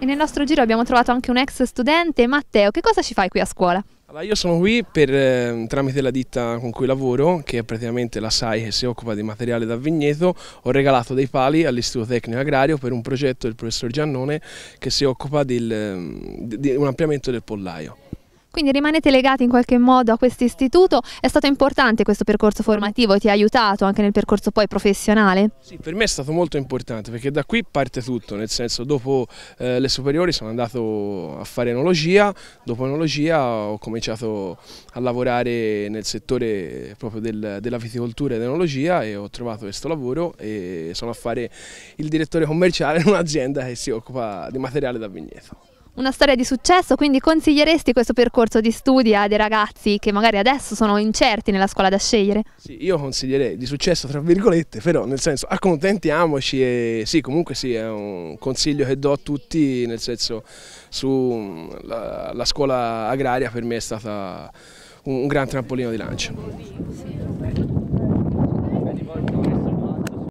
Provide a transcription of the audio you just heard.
E nel nostro giro abbiamo trovato anche un ex studente, Matteo, che cosa ci fai qui a scuola? Allora, io sono qui per, eh, tramite la ditta con cui lavoro, che è praticamente la SAI che si occupa di materiale da vigneto, ho regalato dei pali all'Istituto Tecnico Agrario per un progetto del professor Giannone che si occupa del, ehm, di, di un ampliamento del pollaio. Quindi rimanete legati in qualche modo a questo istituto, è stato importante questo percorso formativo, ti ha aiutato anche nel percorso poi professionale? Sì, per me è stato molto importante perché da qui parte tutto, nel senso dopo eh, le superiori sono andato a fare enologia, dopo enologia ho cominciato a lavorare nel settore proprio del, della viticoltura ed enologia e ho trovato questo lavoro e sono a fare il direttore commerciale in un'azienda che si occupa di materiale da vigneto una storia di successo, quindi consiglieresti questo percorso di studi a dei ragazzi che magari adesso sono incerti nella scuola da scegliere? Sì, io consiglierei di successo tra virgolette, però nel senso accontentiamoci e sì, comunque sì, è un consiglio che do a tutti, nel senso su la scuola agraria per me è stata un, un gran trampolino di lancio. Sì, sì.